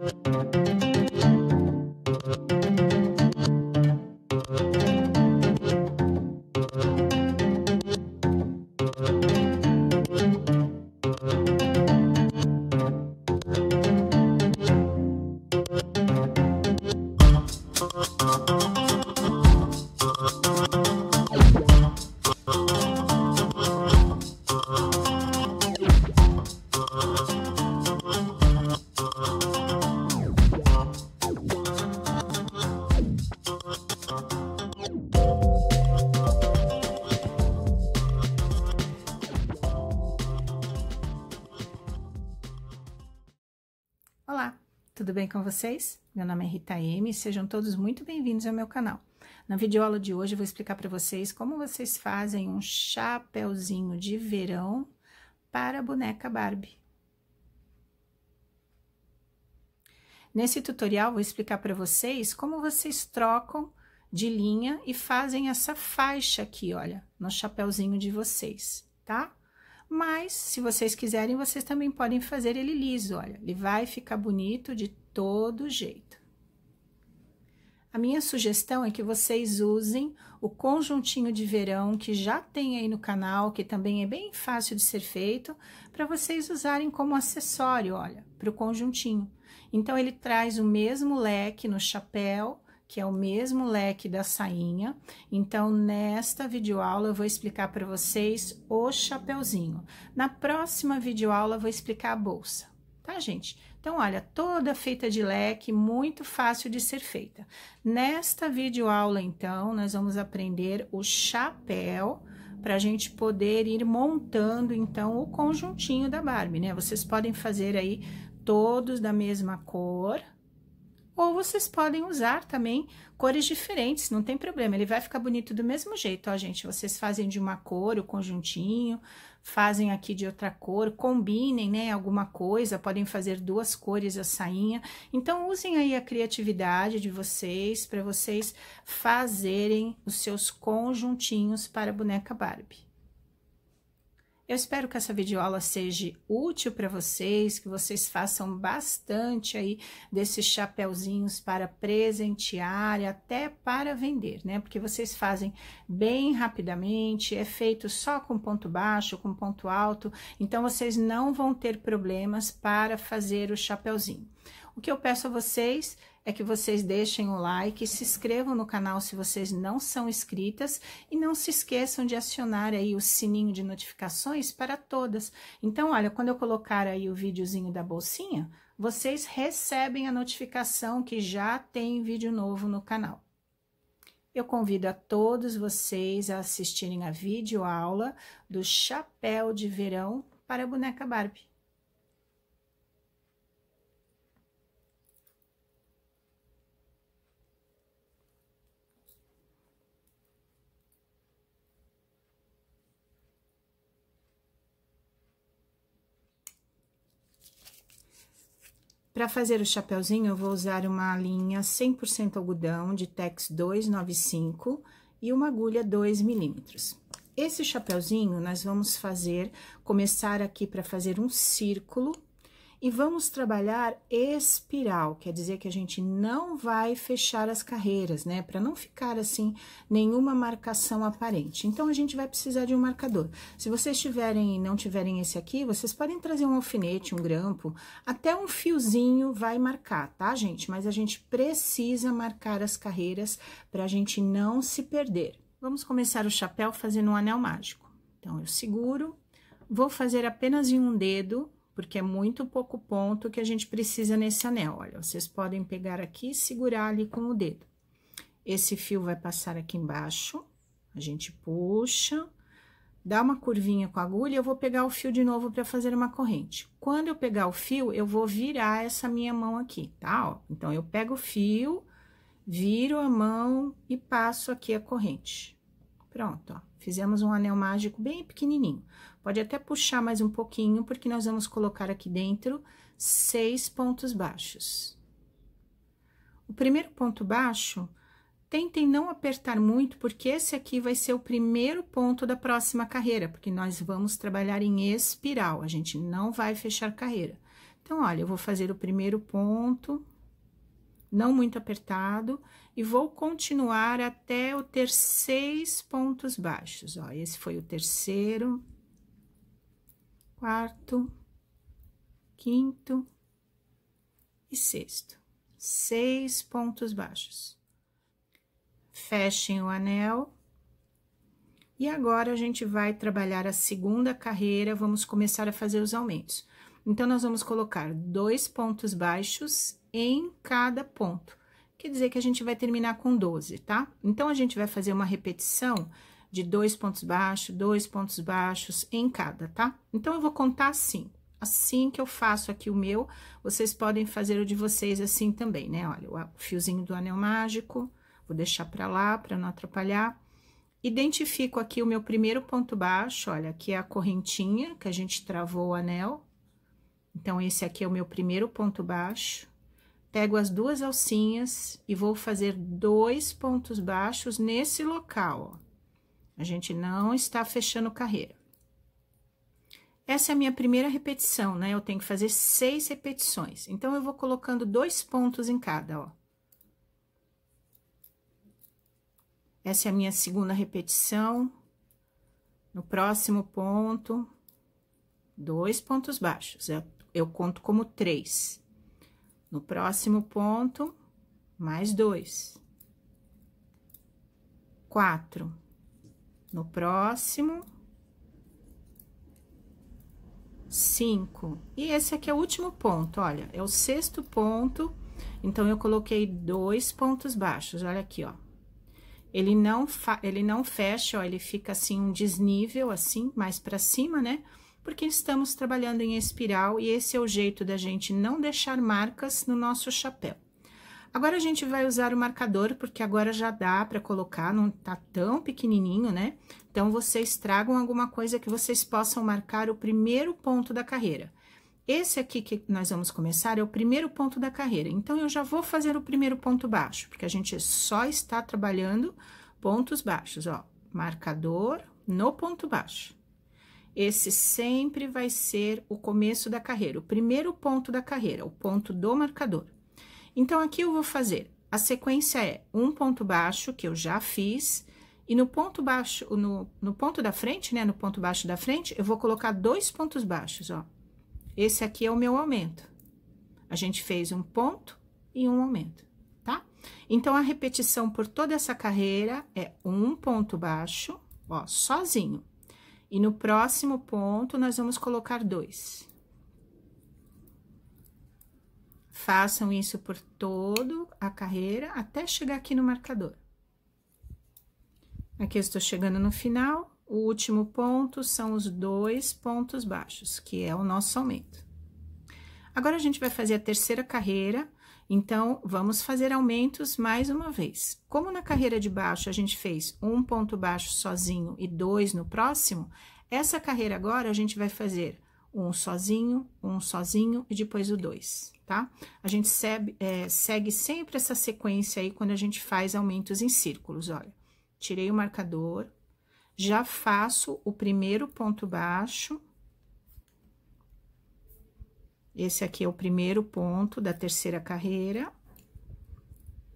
Thank you. bem com vocês? Meu nome é Rita M. Sejam todos muito bem-vindos ao meu canal. Na videoaula de hoje eu vou explicar para vocês como vocês fazem um chapéuzinho de verão para a boneca Barbie. Nesse tutorial vou explicar para vocês como vocês trocam de linha e fazem essa faixa aqui, olha, no chapéuzinho de vocês, tá? Mas, se vocês quiserem, vocês também podem fazer ele liso, olha. Ele vai ficar bonito de todo jeito. A minha sugestão é que vocês usem o conjuntinho de verão que já tem aí no canal, que também é bem fácil de ser feito, para vocês usarem como acessório, olha, para o conjuntinho. Então, ele traz o mesmo leque no chapéu, que é o mesmo leque da sainha. Então, nesta videoaula, eu vou explicar para vocês o chapéuzinho. Na próxima videoaula, eu vou explicar a bolsa, tá, gente? Então, olha, toda feita de leque, muito fácil de ser feita. Nesta videoaula, então, nós vamos aprender o chapéu para a gente poder ir montando, então, o conjuntinho da Barbie, né? Vocês podem fazer aí todos da mesma cor, ou vocês podem usar também cores diferentes, não tem problema, ele vai ficar bonito do mesmo jeito, ó, gente. Vocês fazem de uma cor o conjuntinho, fazem aqui de outra cor, combinem, né, alguma coisa, podem fazer duas cores a sainha. Então usem aí a criatividade de vocês para vocês fazerem os seus conjuntinhos para a boneca Barbie. Eu espero que essa videoaula seja útil para vocês, que vocês façam bastante aí desses chapéuzinhos para presentear e até para vender, né? Porque vocês fazem bem rapidamente, é feito só com ponto baixo, com ponto alto, então vocês não vão ter problemas para fazer o chapéuzinho. O que eu peço a vocês é que vocês deixem o um like, se inscrevam no canal se vocês não são inscritas e não se esqueçam de acionar aí o sininho de notificações para todas. Então, olha, quando eu colocar aí o videozinho da bolsinha, vocês recebem a notificação que já tem vídeo novo no canal. Eu convido a todos vocês a assistirem a videoaula do chapéu de verão para a boneca Barbie. Para fazer o chapéuzinho, eu vou usar uma linha 100% algodão de Tex 295 e uma agulha 2 milímetros. Esse chapéuzinho, nós vamos fazer, começar aqui para fazer um círculo e vamos trabalhar espiral, quer dizer que a gente não vai fechar as carreiras, né? Para não ficar assim nenhuma marcação aparente. Então a gente vai precisar de um marcador. Se vocês tiverem e não tiverem esse aqui, vocês podem trazer um alfinete, um grampo, até um fiozinho vai marcar, tá, gente? Mas a gente precisa marcar as carreiras para a gente não se perder. Vamos começar o chapéu fazendo um anel mágico. Então eu seguro, vou fazer apenas em um dedo porque é muito pouco ponto que a gente precisa nesse anel. Olha, vocês podem pegar aqui e segurar ali com o dedo. Esse fio vai passar aqui embaixo, a gente puxa, dá uma curvinha com a agulha, eu vou pegar o fio de novo para fazer uma corrente. Quando eu pegar o fio, eu vou virar essa minha mão aqui, tá? Ó, então, eu pego o fio, viro a mão e passo aqui a corrente. Pronto, ó. Fizemos um anel mágico bem pequenininho. Pode até puxar mais um pouquinho, porque nós vamos colocar aqui dentro seis pontos baixos. O primeiro ponto baixo, tentem não apertar muito, porque esse aqui vai ser o primeiro ponto da próxima carreira, porque nós vamos trabalhar em espiral, a gente não vai fechar carreira. Então, olha, eu vou fazer o primeiro ponto, não muito apertado, e vou continuar até eu ter seis pontos baixos, ó. Esse foi o terceiro, quarto, quinto e sexto. Seis pontos baixos. Fechem o anel. E agora, a gente vai trabalhar a segunda carreira, vamos começar a fazer os aumentos. Então, nós vamos colocar dois pontos baixos em cada ponto quer dizer que a gente vai terminar com 12, tá? Então, a gente vai fazer uma repetição de dois pontos baixos, dois pontos baixos em cada, tá? Então, eu vou contar assim. Assim que eu faço aqui o meu, vocês podem fazer o de vocês assim também, né? Olha, o fiozinho do anel mágico, vou deixar pra lá pra não atrapalhar. Identifico aqui o meu primeiro ponto baixo, olha, aqui é a correntinha que a gente travou o anel. Então, esse aqui é o meu primeiro ponto baixo. Pego as duas alcinhas e vou fazer dois pontos baixos nesse local, ó. A gente não está fechando carreira. Essa é a minha primeira repetição, né? Eu tenho que fazer seis repetições. Então, eu vou colocando dois pontos em cada, ó. Essa é a minha segunda repetição. No próximo ponto, dois pontos baixos. Eu, eu conto como três. No próximo ponto, mais dois. Quatro. No próximo, cinco. E esse aqui é o último ponto, olha, é o sexto ponto. Então, eu coloquei dois pontos baixos, olha aqui, ó. Ele não, ele não fecha, ó, ele fica assim um desnível, assim, mais pra cima, né? Né? porque estamos trabalhando em espiral e esse é o jeito da gente não deixar marcas no nosso chapéu. Agora a gente vai usar o marcador, porque agora já dá para colocar, não tá tão pequenininho, né? Então, vocês tragam alguma coisa que vocês possam marcar o primeiro ponto da carreira. Esse aqui que nós vamos começar é o primeiro ponto da carreira. Então, eu já vou fazer o primeiro ponto baixo, porque a gente só está trabalhando pontos baixos, ó. Marcador no ponto baixo. Esse sempre vai ser o começo da carreira, o primeiro ponto da carreira, o ponto do marcador. Então, aqui eu vou fazer, a sequência é um ponto baixo, que eu já fiz, e no ponto baixo, no, no ponto da frente, né, no ponto baixo da frente, eu vou colocar dois pontos baixos, ó. Esse aqui é o meu aumento. A gente fez um ponto e um aumento, tá? Então, a repetição por toda essa carreira é um ponto baixo, ó, sozinho. E no próximo ponto, nós vamos colocar dois. Façam isso por todo a carreira, até chegar aqui no marcador. Aqui eu estou chegando no final, o último ponto são os dois pontos baixos, que é o nosso aumento. Agora, a gente vai fazer a terceira carreira então, vamos fazer aumentos mais uma vez. Como na carreira de baixo a gente fez um ponto baixo sozinho e dois no próximo, essa carreira agora a gente vai fazer um sozinho, um sozinho e depois o dois, tá? A gente segue, é, segue sempre essa sequência aí quando a gente faz aumentos em círculos, olha. Tirei o marcador, já faço o primeiro ponto baixo, esse aqui é o primeiro ponto da terceira carreira.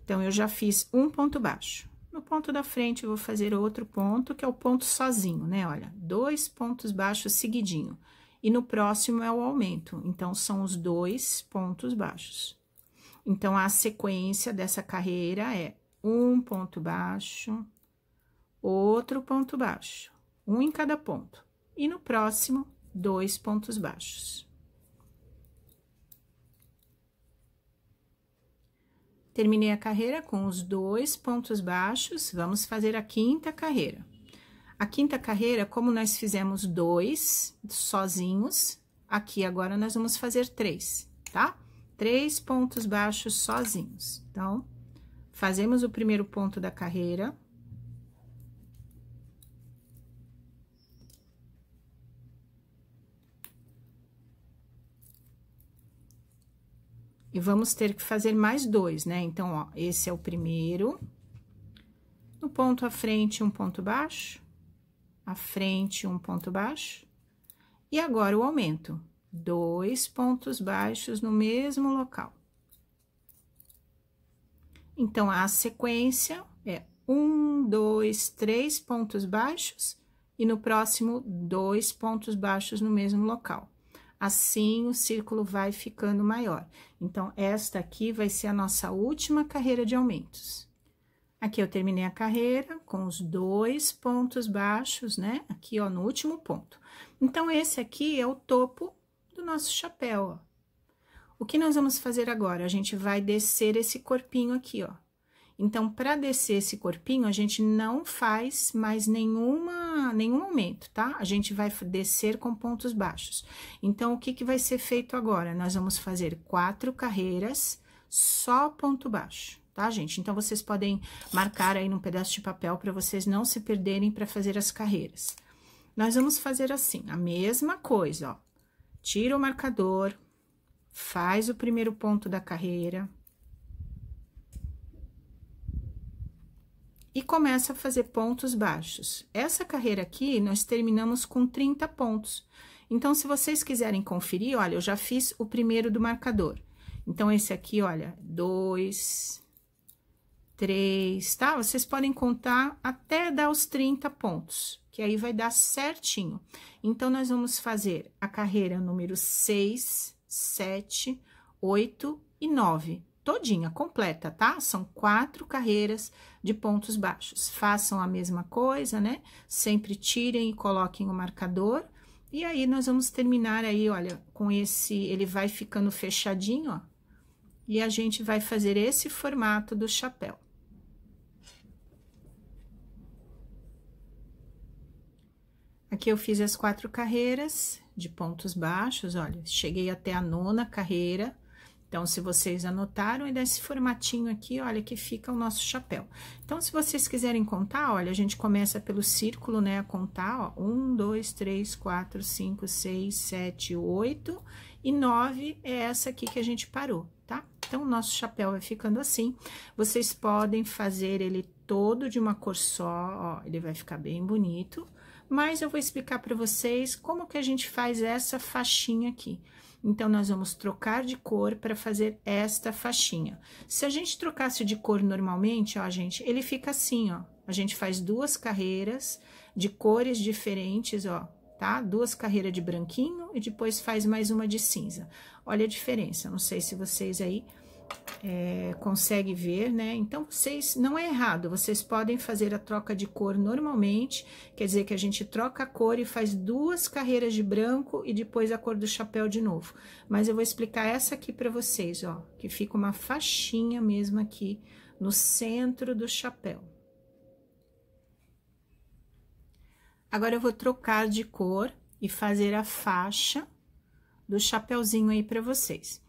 Então, eu já fiz um ponto baixo. No ponto da frente, eu vou fazer outro ponto, que é o ponto sozinho, né? Olha, dois pontos baixos seguidinho. E no próximo é o aumento, então, são os dois pontos baixos. Então, a sequência dessa carreira é um ponto baixo, outro ponto baixo, um em cada ponto. E no próximo, dois pontos baixos. Terminei a carreira com os dois pontos baixos, vamos fazer a quinta carreira. A quinta carreira, como nós fizemos dois sozinhos, aqui agora nós vamos fazer três, tá? Três pontos baixos sozinhos. Então, fazemos o primeiro ponto da carreira, E vamos ter que fazer mais dois, né? Então, ó, esse é o primeiro. No ponto à frente, um ponto baixo. À frente, um ponto baixo. E agora, o aumento. Dois pontos baixos no mesmo local. Então, a sequência é um, dois, três pontos baixos. E no próximo, dois pontos baixos no mesmo local assim o círculo vai ficando maior. Então, esta aqui vai ser a nossa última carreira de aumentos. Aqui eu terminei a carreira com os dois pontos baixos, né? Aqui, ó, no último ponto. Então, esse aqui é o topo do nosso chapéu, ó. O que nós vamos fazer agora? A gente vai descer esse corpinho aqui, ó. Então, para descer esse corpinho, a gente não faz mais nenhuma, nenhum aumento, tá? A gente vai descer com pontos baixos. Então, o que, que vai ser feito agora? Nós vamos fazer quatro carreiras, só ponto baixo, tá, gente? Então, vocês podem marcar aí num pedaço de papel para vocês não se perderem para fazer as carreiras. Nós vamos fazer assim, a mesma coisa, ó. Tira o marcador, faz o primeiro ponto da carreira e começa a fazer pontos baixos. Essa carreira aqui, nós terminamos com 30 pontos. Então, se vocês quiserem conferir, olha, eu já fiz o primeiro do marcador. Então, esse aqui, olha, dois, três, tá? Vocês podem contar até dar os 30 pontos, que aí vai dar certinho. Então, nós vamos fazer a carreira número 6, 7, 8 e 9, todinha, completa, tá? São quatro carreiras, de pontos baixos. Façam a mesma coisa, né? Sempre tirem e coloquem o marcador. E aí, nós vamos terminar aí, olha, com esse, ele vai ficando fechadinho, ó. E a gente vai fazer esse formato do chapéu. Aqui eu fiz as quatro carreiras de pontos baixos, olha, cheguei até a nona carreira, então, se vocês anotaram, é desse formatinho aqui, olha, que fica o nosso chapéu. Então, se vocês quiserem contar, olha, a gente começa pelo círculo, né, a contar, ó, um, dois, três, quatro, cinco, seis, sete, oito, e nove é essa aqui que a gente parou, tá? Então, o nosso chapéu vai ficando assim. Vocês podem fazer ele todo de uma cor só, ó, ele vai ficar bem bonito, mas eu vou explicar para vocês como que a gente faz essa faixinha aqui. Então, nós vamos trocar de cor para fazer esta faixinha. Se a gente trocasse de cor normalmente, ó, gente, ele fica assim, ó. A gente faz duas carreiras de cores diferentes, ó, tá? Duas carreiras de branquinho e depois faz mais uma de cinza. Olha a diferença, não sei se vocês aí é, consegue ver, né? Então, vocês, não é errado, vocês podem fazer a troca de cor normalmente, quer dizer que a gente troca a cor e faz duas carreiras de branco e depois a cor do chapéu de novo. Mas eu vou explicar essa aqui para vocês, ó, que fica uma faixinha mesmo aqui no centro do chapéu. Agora, eu vou trocar de cor e fazer a faixa do chapéuzinho aí para vocês.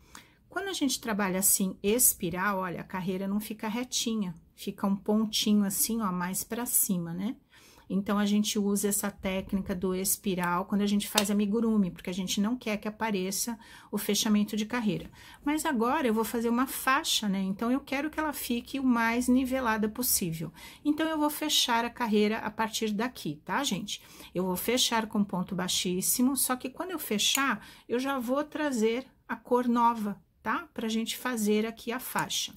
Quando a gente trabalha assim, espiral, olha, a carreira não fica retinha, fica um pontinho assim, ó, mais para cima, né? Então, a gente usa essa técnica do espiral quando a gente faz amigurumi, porque a gente não quer que apareça o fechamento de carreira. Mas agora eu vou fazer uma faixa, né? Então, eu quero que ela fique o mais nivelada possível. Então, eu vou fechar a carreira a partir daqui, tá, gente? Eu vou fechar com ponto baixíssimo, só que quando eu fechar, eu já vou trazer a cor nova, tá? Para a gente fazer aqui a faixa.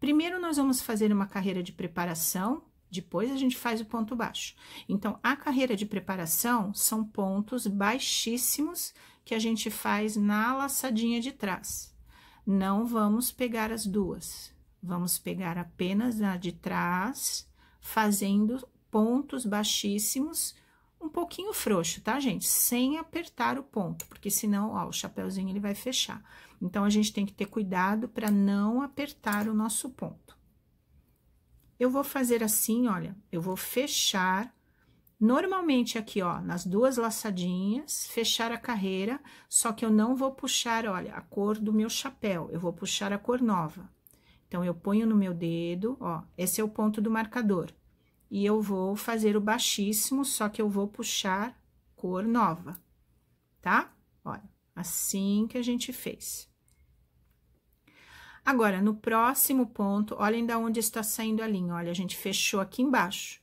Primeiro, nós vamos fazer uma carreira de preparação, depois a gente faz o ponto baixo. Então, a carreira de preparação são pontos baixíssimos que a gente faz na laçadinha de trás. Não vamos pegar as duas, vamos pegar apenas a de trás, fazendo pontos baixíssimos, um pouquinho frouxo, tá, gente? Sem apertar o ponto, porque senão, ó, o chapéuzinho ele vai fechar. Então, a gente tem que ter cuidado para não apertar o nosso ponto. Eu vou fazer assim, olha, eu vou fechar normalmente aqui, ó, nas duas laçadinhas, fechar a carreira, só que eu não vou puxar, olha, a cor do meu chapéu, eu vou puxar a cor nova. Então, eu ponho no meu dedo, ó, esse é o ponto do marcador. E eu vou fazer o baixíssimo, só que eu vou puxar cor nova, tá? Olha, assim que a gente fez. Agora, no próximo ponto, olhem da onde está saindo a linha. Olha, a gente fechou aqui embaixo.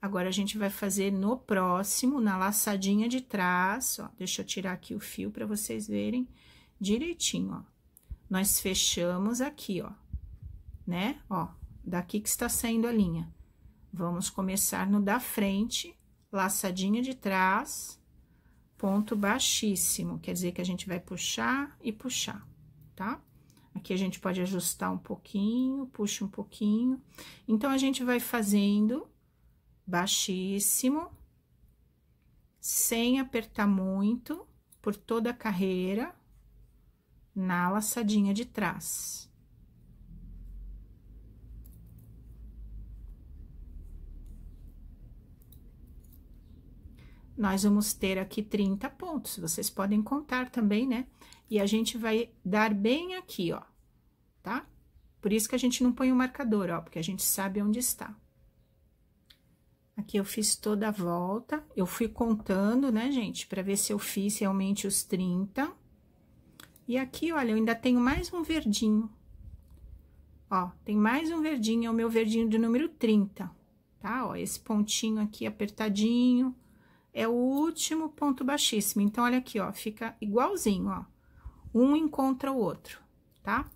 Agora, a gente vai fazer no próximo, na laçadinha de trás, ó. Deixa eu tirar aqui o fio para vocês verem direitinho, ó. Nós fechamos aqui, ó, né? Ó, daqui que está saindo a linha. Vamos começar no da frente, laçadinha de trás, ponto baixíssimo. Quer dizer que a gente vai puxar e puxar, tá? Aqui a gente pode ajustar um pouquinho, puxa um pouquinho. Então, a gente vai fazendo baixíssimo, sem apertar muito, por toda a carreira, na laçadinha de trás. Nós vamos ter aqui 30 pontos, vocês podem contar também, né? E a gente vai dar bem aqui, ó, tá? Por isso que a gente não põe o marcador, ó, porque a gente sabe onde está. Aqui eu fiz toda a volta, eu fui contando, né, gente, para ver se eu fiz realmente os 30. E aqui, olha, eu ainda tenho mais um verdinho. Ó, tem mais um verdinho, é o meu verdinho do número 30, tá? Ó, esse pontinho aqui apertadinho é o último ponto baixíssimo. Então, olha aqui, ó, fica igualzinho, ó. Um encontra o outro, tá?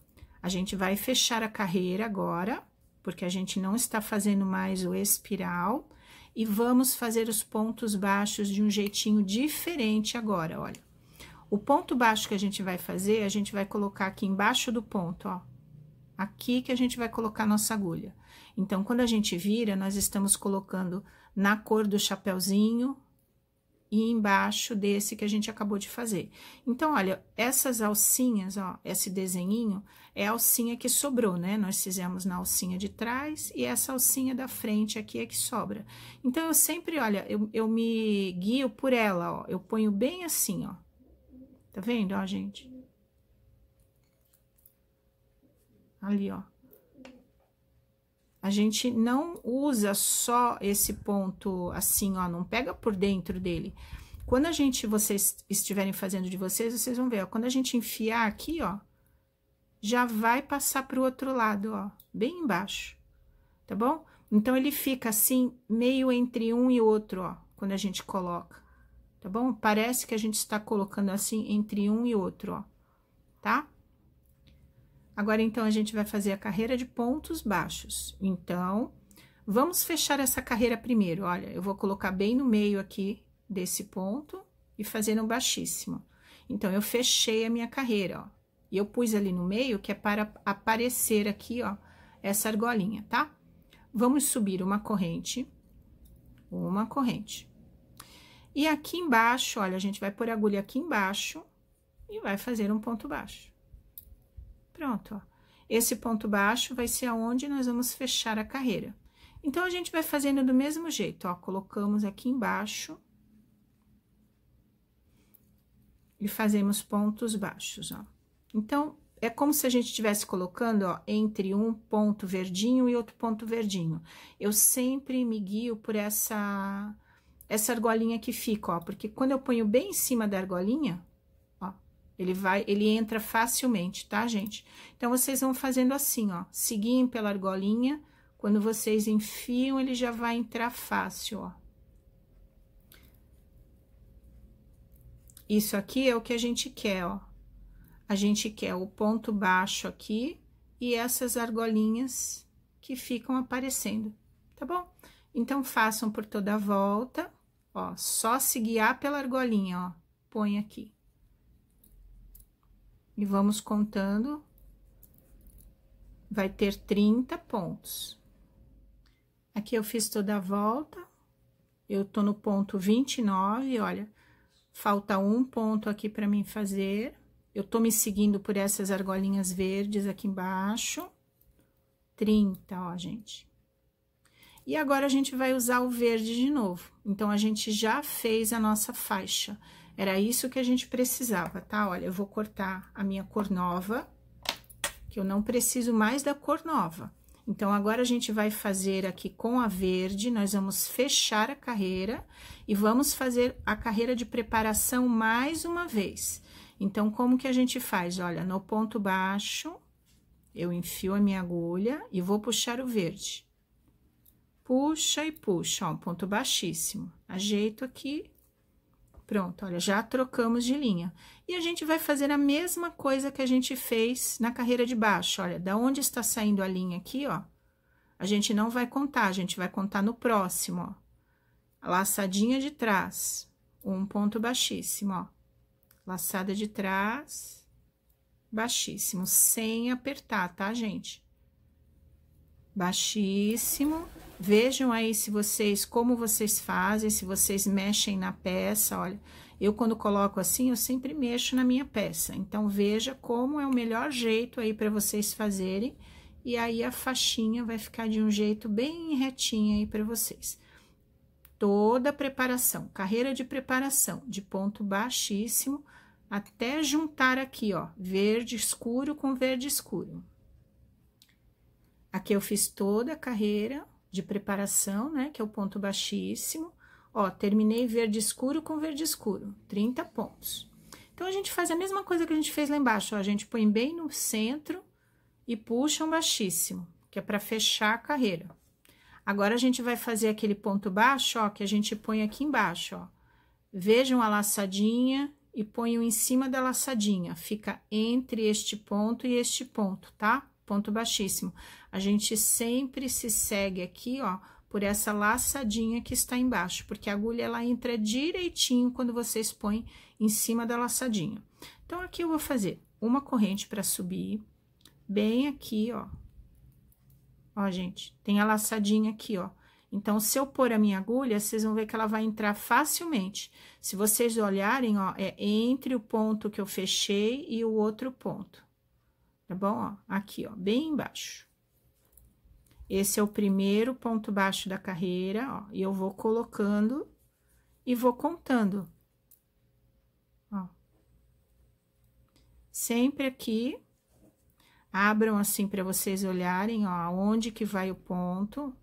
A gente vai fechar a carreira agora, porque a gente não está fazendo mais o espiral, e vamos fazer os pontos baixos de um jeitinho diferente agora, olha. O ponto baixo que a gente vai fazer, a gente vai colocar aqui embaixo do ponto, ó. Aqui que a gente vai colocar nossa agulha. Então, quando a gente vira, nós estamos colocando na cor do chapéuzinho, e embaixo desse que a gente acabou de fazer. Então, olha, essas alcinhas, ó, esse desenhinho é a alcinha que sobrou, né? Nós fizemos na alcinha de trás e essa alcinha da frente aqui é que sobra. Então, eu sempre, olha, eu, eu me guio por ela, ó, eu ponho bem assim, ó. Tá vendo, ó, gente? Ali, ó. A gente não usa só esse ponto assim, ó, não pega por dentro dele. Quando a gente, vocês estiverem fazendo de vocês, vocês vão ver, ó, quando a gente enfiar aqui, ó, já vai passar pro outro lado, ó, bem embaixo, tá bom? Então, ele fica assim, meio entre um e outro, ó, quando a gente coloca, tá bom? Parece que a gente está colocando assim, entre um e outro, ó, tá? Agora, então, a gente vai fazer a carreira de pontos baixos. Então, vamos fechar essa carreira primeiro. Olha, eu vou colocar bem no meio aqui desse ponto e fazer um baixíssimo. Então, eu fechei a minha carreira, ó. E eu pus ali no meio, que é para aparecer aqui, ó, essa argolinha, tá? Vamos subir uma corrente, uma corrente. E aqui embaixo, olha, a gente vai pôr a agulha aqui embaixo e vai fazer um ponto baixo pronto, ó. Esse ponto baixo vai ser aonde nós vamos fechar a carreira. Então, a gente vai fazendo do mesmo jeito, ó. Colocamos aqui embaixo. E fazemos pontos baixos, ó. Então, é como se a gente estivesse colocando, ó, entre um ponto verdinho e outro ponto verdinho. Eu sempre me guio por essa essa argolinha que fica, ó, porque quando eu ponho bem em cima da argolinha, ele vai, ele entra facilmente, tá, gente? Então, vocês vão fazendo assim, ó. Seguindo pela argolinha. Quando vocês enfiam, ele já vai entrar fácil, ó. Isso aqui é o que a gente quer, ó. A gente quer o ponto baixo aqui e essas argolinhas que ficam aparecendo, tá bom? Então, façam por toda a volta, ó, só se guiar pela argolinha, ó, põe aqui. E vamos contando. Vai ter 30 pontos. Aqui eu fiz toda a volta. Eu tô no ponto 29, olha. Falta um ponto aqui para mim fazer. Eu tô me seguindo por essas argolinhas verdes aqui embaixo. 30, ó, gente. E agora, a gente vai usar o verde de novo. Então, a gente já fez a nossa faixa. Era isso que a gente precisava, tá? Olha, eu vou cortar a minha cor nova, que eu não preciso mais da cor nova. Então, agora a gente vai fazer aqui com a verde, nós vamos fechar a carreira e vamos fazer a carreira de preparação mais uma vez. Então, como que a gente faz? Olha, no ponto baixo, eu enfio a minha agulha e vou puxar o verde. Puxa e puxa, ó, um ponto baixíssimo. Ajeito aqui, Pronto, olha, já trocamos de linha. E a gente vai fazer a mesma coisa que a gente fez na carreira de baixo. Olha, da onde está saindo a linha aqui, ó, a gente não vai contar, a gente vai contar no próximo, ó. Laçadinha de trás, um ponto baixíssimo, ó. Laçada de trás, baixíssimo, sem apertar, tá, gente? Baixíssimo. Vejam aí se vocês, como vocês fazem, se vocês mexem na peça, olha. Eu, quando coloco assim, eu sempre mexo na minha peça. Então, veja como é o melhor jeito aí para vocês fazerem. E aí, a faixinha vai ficar de um jeito bem retinha aí para vocês. Toda a preparação, carreira de preparação, de ponto baixíssimo, até juntar aqui, ó, verde escuro com verde escuro. Aqui eu fiz toda a carreira, de preparação, né? Que é o ponto baixíssimo. Ó, terminei verde escuro com verde escuro, 30 pontos. Então, a gente faz a mesma coisa que a gente fez lá embaixo, ó, a gente põe bem no centro e puxa um baixíssimo, que é para fechar a carreira. Agora, a gente vai fazer aquele ponto baixo, ó, que a gente põe aqui embaixo, ó. Vejam a laçadinha e ponho em cima da laçadinha, fica entre este ponto e este ponto, tá? ponto baixíssimo. A gente sempre se segue aqui, ó, por essa laçadinha que está embaixo, porque a agulha ela entra direitinho quando vocês põem em cima da laçadinha. Então, aqui eu vou fazer uma corrente para subir, bem aqui, ó. Ó, gente, tem a laçadinha aqui, ó. Então, se eu pôr a minha agulha, vocês vão ver que ela vai entrar facilmente. Se vocês olharem, ó, é entre o ponto que eu fechei e o outro ponto tá bom? Ó, aqui, ó, bem embaixo. Esse é o primeiro ponto baixo da carreira, ó, e eu vou colocando e vou contando. Ó. Sempre aqui, abram assim para vocês olharem, ó, onde que vai o ponto.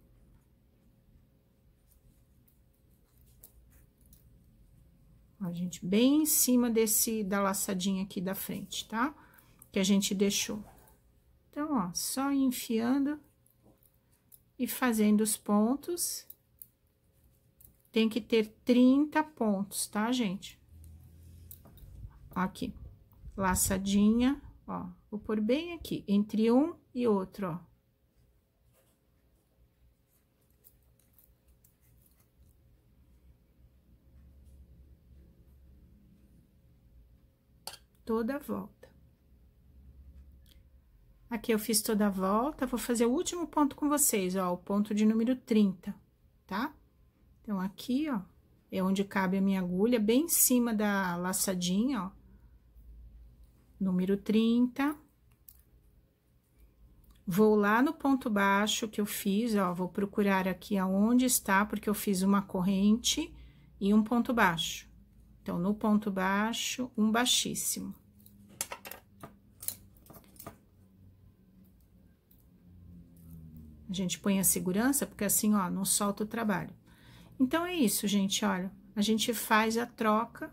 a gente, bem em cima desse, da laçadinha aqui da frente, tá? Tá? que a gente deixou. Então, ó, só enfiando e fazendo os pontos. Tem que ter 30 pontos, tá, gente? Aqui, laçadinha, ó, vou por bem aqui, entre um e outro, ó. Toda a volta. Aqui eu fiz toda a volta, vou fazer o último ponto com vocês, ó, o ponto de número 30, tá? Então, aqui, ó, é onde cabe a minha agulha, bem em cima da laçadinha, ó. Número 30. Vou lá no ponto baixo que eu fiz, ó, vou procurar aqui aonde está, porque eu fiz uma corrente e um ponto baixo. Então, no ponto baixo, um baixíssimo. A gente põe a segurança, porque assim, ó, não solta o trabalho. Então, é isso, gente, olha. A gente faz a troca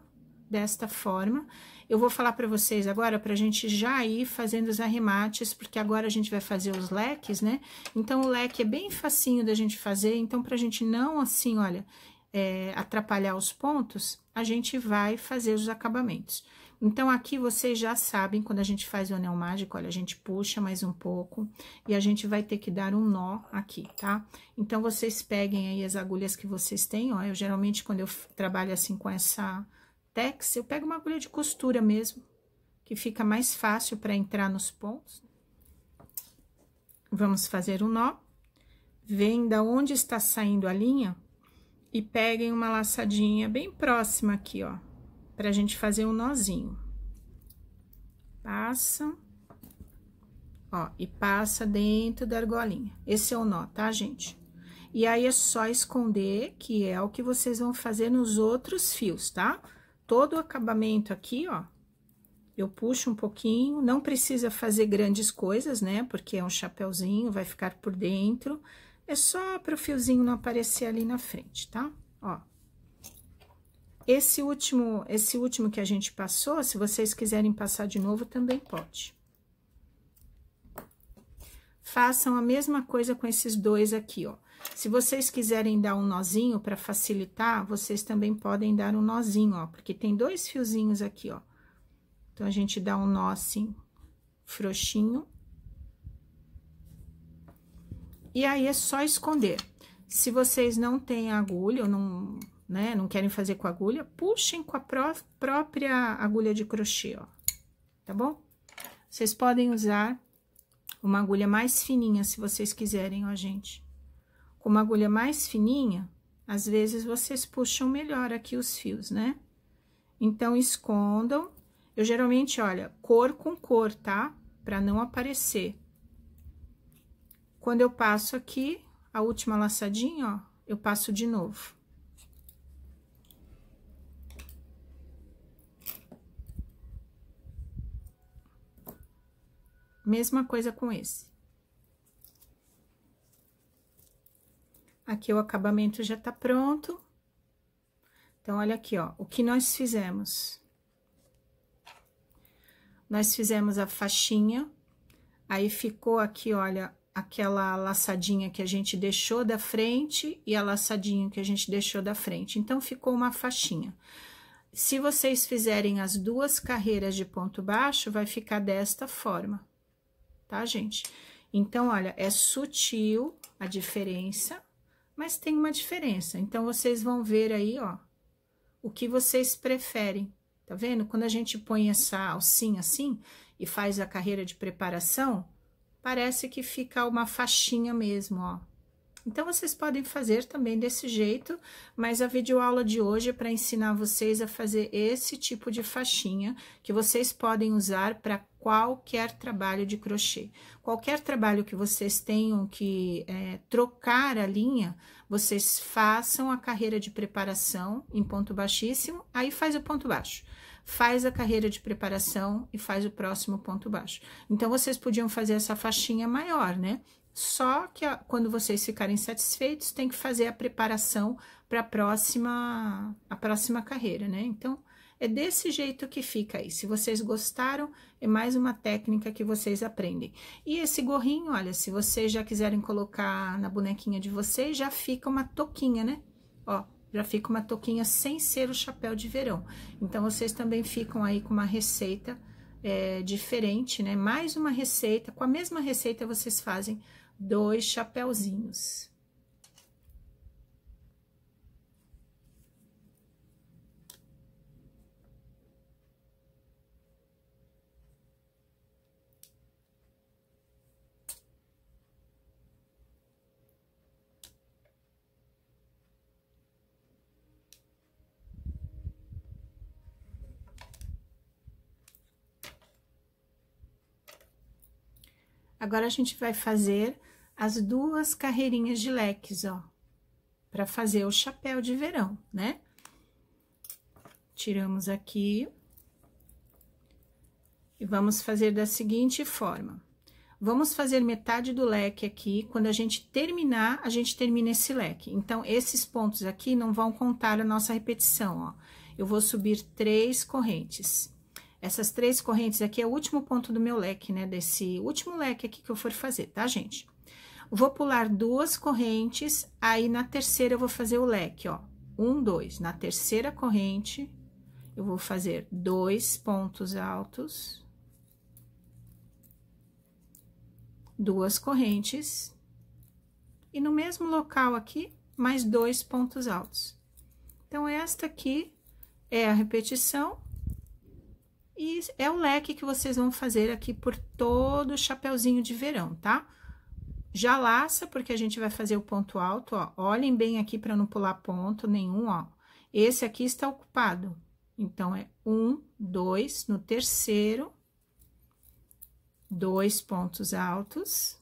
desta forma. Eu vou falar para vocês agora para a gente já ir fazendo os arremates, porque agora a gente vai fazer os leques, né? Então, o leque é bem facinho da gente fazer, então, para a gente não, assim, olha, é, atrapalhar os pontos, a gente vai fazer os acabamentos. Então, aqui vocês já sabem, quando a gente faz o anel mágico, olha, a gente puxa mais um pouco e a gente vai ter que dar um nó aqui, tá? Então, vocês peguem aí as agulhas que vocês têm, ó, eu geralmente, quando eu trabalho assim com essa tex, eu pego uma agulha de costura mesmo, que fica mais fácil para entrar nos pontos. Vamos fazer um nó. Vem da onde está saindo a linha e peguem uma laçadinha bem próxima aqui, ó pra gente fazer um nozinho. Passa, ó, e passa dentro da argolinha. Esse é o nó, tá, gente? E aí, é só esconder, que é o que vocês vão fazer nos outros fios, tá? Todo o acabamento aqui, ó, eu puxo um pouquinho, não precisa fazer grandes coisas, né? Porque é um chapéuzinho, vai ficar por dentro. É só para o fiozinho não aparecer ali na frente, tá? Ó, esse último, esse último que a gente passou, se vocês quiserem passar de novo, também pode. Façam a mesma coisa com esses dois aqui, ó. Se vocês quiserem dar um nozinho para facilitar, vocês também podem dar um nozinho, ó, porque tem dois fiozinhos aqui, ó. Então, a gente dá um nó assim, frouxinho. E aí, é só esconder. Se vocês não têm agulha ou não né? Não querem fazer com agulha, puxem com a própria agulha de crochê, ó. Tá bom? Vocês podem usar uma agulha mais fininha, se vocês quiserem, ó, gente. Com uma agulha mais fininha, às vezes vocês puxam melhor aqui os fios, né? Então, escondam. Eu geralmente, olha, cor com cor, tá? Pra não aparecer. Quando eu passo aqui, a última laçadinha, ó, eu passo de novo. Mesma coisa com esse. Aqui o acabamento já tá pronto. Então, olha aqui, ó, o que nós fizemos. Nós fizemos a faixinha, aí ficou aqui, olha, aquela laçadinha que a gente deixou da frente e a laçadinha que a gente deixou da frente. Então, ficou uma faixinha. Se vocês fizerem as duas carreiras de ponto baixo, vai ficar desta forma tá, gente? Então, olha, é sutil a diferença, mas tem uma diferença. Então, vocês vão ver aí, ó, o que vocês preferem, tá vendo? Quando a gente põe essa alcinha assim e faz a carreira de preparação, parece que fica uma faixinha mesmo, ó, então, vocês podem fazer também desse jeito, mas a videoaula de hoje é para ensinar vocês a fazer esse tipo de faixinha que vocês podem usar para qualquer trabalho de crochê. Qualquer trabalho que vocês tenham que é, trocar a linha, vocês façam a carreira de preparação em ponto baixíssimo, aí faz o ponto baixo. Faz a carreira de preparação e faz o próximo ponto baixo. Então, vocês podiam fazer essa faixinha maior, né? só que a, quando vocês ficarem satisfeitos, tem que fazer a preparação para a próxima, a próxima carreira, né? Então, é desse jeito que fica aí. Se vocês gostaram, é mais uma técnica que vocês aprendem. E esse gorrinho, olha, se vocês já quiserem colocar na bonequinha de vocês, já fica uma toquinha, né? Ó, já fica uma toquinha sem ser o chapéu de verão. Então, vocês também ficam aí com uma receita é, diferente, né? Mais uma receita, com a mesma receita vocês fazem dois chapéuzinhos. Agora, a gente vai fazer as duas carreirinhas de leques, ó, para fazer o chapéu de verão, né? Tiramos aqui. E vamos fazer da seguinte forma. Vamos fazer metade do leque aqui, quando a gente terminar, a gente termina esse leque. Então, esses pontos aqui não vão contar a nossa repetição, ó. Eu vou subir três correntes. Essas três correntes aqui é o último ponto do meu leque, né? Desse último leque aqui que eu for fazer, tá, gente? Vou pular duas correntes, aí na terceira eu vou fazer o leque, ó. Um, dois. Na terceira corrente, eu vou fazer dois pontos altos. Duas correntes. E no mesmo local aqui, mais dois pontos altos. Então, esta aqui é a repetição e é o leque que vocês vão fazer aqui por todo o chapéuzinho de verão, tá? Já laça, porque a gente vai fazer o ponto alto, ó. Olhem bem aqui para não pular ponto nenhum, ó. Esse aqui está ocupado. Então, é um, dois, no terceiro, dois pontos altos,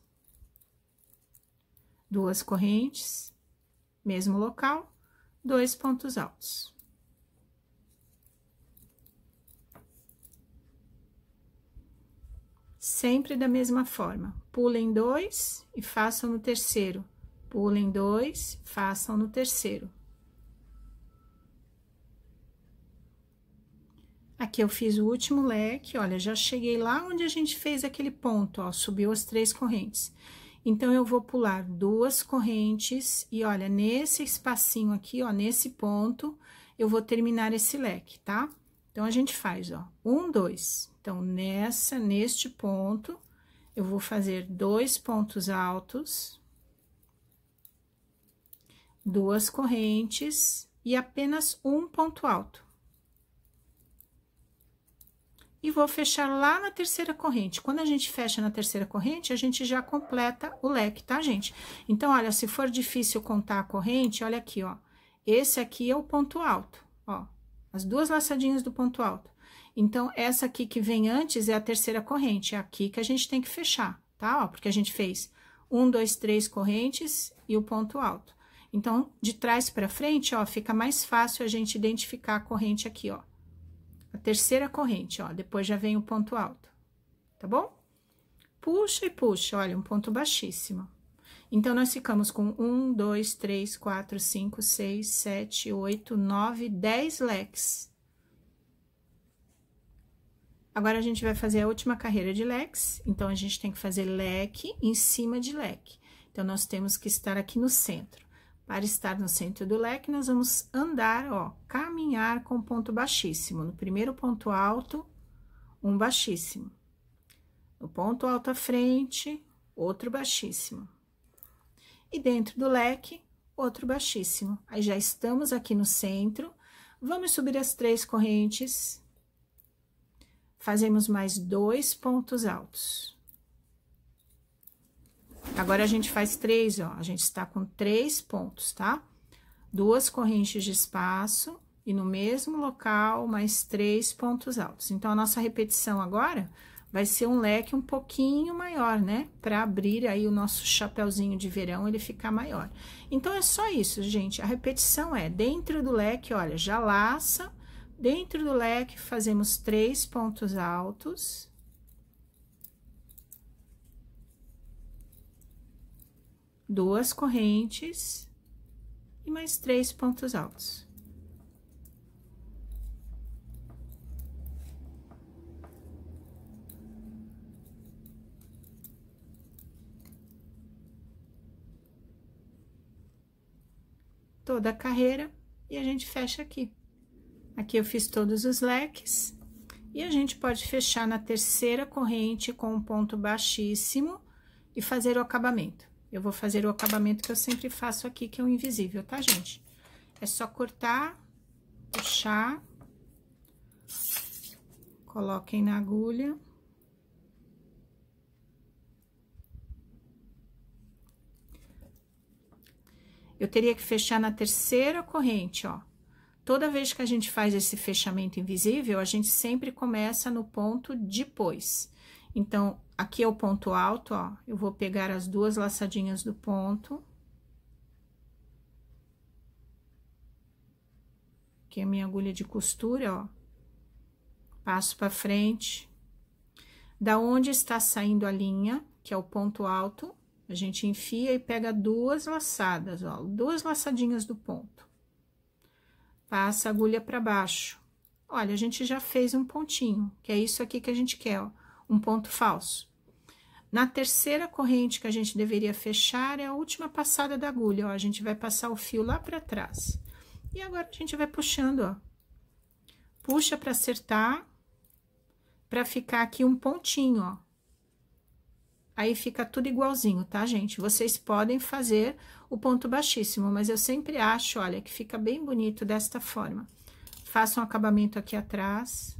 duas correntes, mesmo local, dois pontos altos. sempre da mesma forma. Pulem dois e façam no terceiro. Pulem dois, façam no terceiro. Aqui eu fiz o último leque, olha, já cheguei lá onde a gente fez aquele ponto, ó, subiu as três correntes. Então, eu vou pular duas correntes e, olha, nesse espacinho aqui, ó, nesse ponto, eu vou terminar esse leque, tá? Tá? Então, a gente faz, ó, um, dois. Então, nessa, neste ponto, eu vou fazer dois pontos altos, duas correntes e apenas um ponto alto. E vou fechar lá na terceira corrente. Quando a gente fecha na terceira corrente, a gente já completa o leque, tá, gente? Então, olha, se for difícil contar a corrente, olha aqui, ó. Esse aqui é o ponto alto, ó as duas laçadinhas do ponto alto. Então, essa aqui que vem antes é a terceira corrente, é aqui que a gente tem que fechar, tá? Ó, porque a gente fez um, dois, três correntes e o ponto alto. Então, de trás para frente, ó, fica mais fácil a gente identificar a corrente aqui, ó. A terceira corrente, ó, depois já vem o ponto alto, tá bom? Puxa e puxa, olha, um ponto baixíssimo. Então, nós ficamos com 1, 2, 3, 4, 5, 6, 7, 8, 9, 10 leques. Agora, a gente vai fazer a última carreira de leques. Então, a gente tem que fazer leque em cima de leque. Então, nós temos que estar aqui no centro. Para estar no centro do leque, nós vamos andar, ó, caminhar com ponto baixíssimo. No primeiro ponto alto, um baixíssimo. No ponto alto à frente, outro baixíssimo e dentro do leque, outro baixíssimo. Aí, já estamos aqui no centro, vamos subir as três correntes, fazemos mais dois pontos altos. Agora, a gente faz três, ó, a gente está com três pontos, tá? Duas correntes de espaço e no mesmo local, mais três pontos altos. Então, a nossa repetição agora vai ser um leque um pouquinho maior, né? Para abrir aí o nosso chapéuzinho de verão, ele ficar maior. Então, é só isso, gente. A repetição é dentro do leque, olha, já laça. Dentro do leque, fazemos três pontos altos. Duas correntes e mais três pontos altos. toda a carreira e a gente fecha aqui. Aqui eu fiz todos os leques e a gente pode fechar na terceira corrente com um ponto baixíssimo e fazer o acabamento. Eu vou fazer o acabamento que eu sempre faço aqui, que é o invisível, tá, gente? É só cortar, puxar, coloquem na agulha. Eu teria que fechar na terceira corrente, ó. Toda vez que a gente faz esse fechamento invisível, a gente sempre começa no ponto depois. Então, aqui é o ponto alto, ó. Eu vou pegar as duas laçadinhas do ponto. Aqui é a minha agulha de costura, ó. Passo para frente. Da onde está saindo a linha, que é o ponto alto, a gente enfia e pega duas laçadas, ó, duas laçadinhas do ponto. Passa a agulha para baixo. Olha, a gente já fez um pontinho, que é isso aqui que a gente quer, ó, um ponto falso. Na terceira corrente que a gente deveria fechar é a última passada da agulha, ó, a gente vai passar o fio lá para trás. E agora a gente vai puxando, ó. Puxa para acertar, para ficar aqui um pontinho, ó. Aí fica tudo igualzinho, tá, gente? Vocês podem fazer o ponto baixíssimo, mas eu sempre acho, olha, que fica bem bonito desta forma. Faço um acabamento aqui atrás.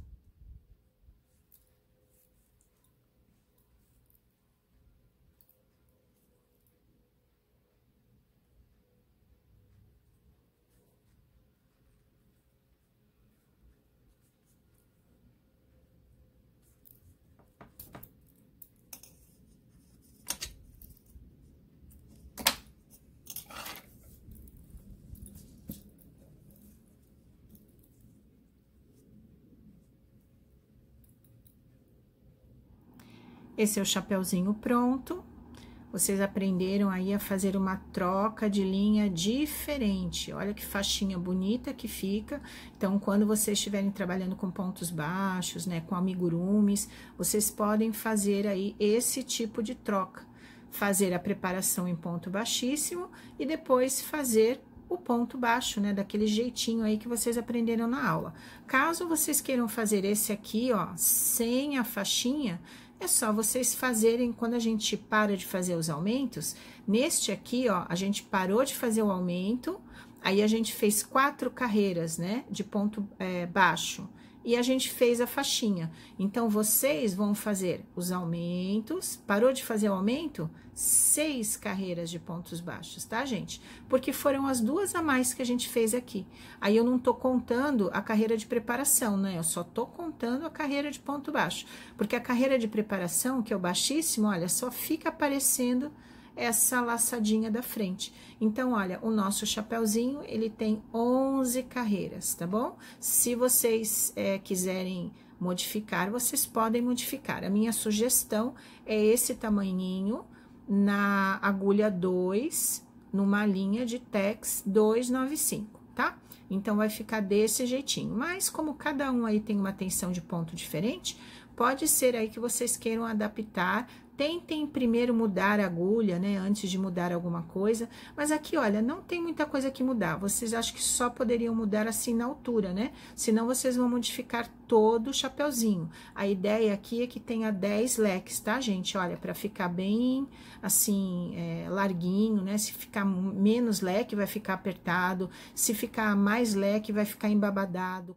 Esse é o chapéuzinho pronto. Vocês aprenderam aí a fazer uma troca de linha diferente. Olha que faixinha bonita que fica. Então, quando vocês estiverem trabalhando com pontos baixos, né, com amigurumes, vocês podem fazer aí esse tipo de troca. Fazer a preparação em ponto baixíssimo e depois fazer o ponto baixo, né? Daquele jeitinho aí que vocês aprenderam na aula. Caso vocês queiram fazer esse aqui, ó, sem a faixinha, é só vocês fazerem, quando a gente para de fazer os aumentos, neste aqui, ó, a gente parou de fazer o aumento, aí a gente fez quatro carreiras, né, de ponto é, baixo e a gente fez a faixinha. Então, vocês vão fazer os aumentos. Parou de fazer o aumento? Seis carreiras de pontos baixos, tá, gente? Porque foram as duas a mais que a gente fez aqui. Aí eu não tô contando a carreira de preparação, né? Eu só tô contando a carreira de ponto baixo. Porque a carreira de preparação, que é o baixíssimo, olha, só fica aparecendo essa laçadinha da frente. Então, olha, o nosso chapéuzinho, ele tem 11 carreiras, tá bom? Se vocês é, quiserem modificar, vocês podem modificar. A minha sugestão é esse tamanhinho na agulha 2, numa linha de Tex 295, tá? Então, vai ficar desse jeitinho. Mas, como cada um aí tem uma tensão de ponto diferente, Pode ser aí que vocês queiram adaptar. Tentem primeiro mudar a agulha, né? Antes de mudar alguma coisa. Mas aqui, olha, não tem muita coisa que mudar. Vocês acham que só poderiam mudar assim na altura, né? Senão vocês vão modificar todo o chapéuzinho. A ideia aqui é que tenha 10 leques, tá, gente? Olha, para ficar bem, assim, é, larguinho, né? Se ficar menos leque, vai ficar apertado. Se ficar mais leque, vai ficar embabadado.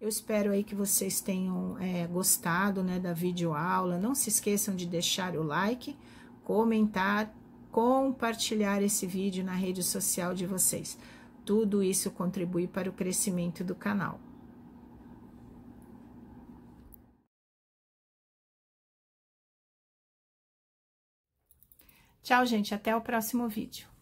Eu espero aí que vocês tenham é, gostado né, da videoaula. Não se esqueçam de deixar o like, comentar, compartilhar esse vídeo na rede social de vocês. Tudo isso contribui para o crescimento do canal. Tchau, gente. Até o próximo vídeo.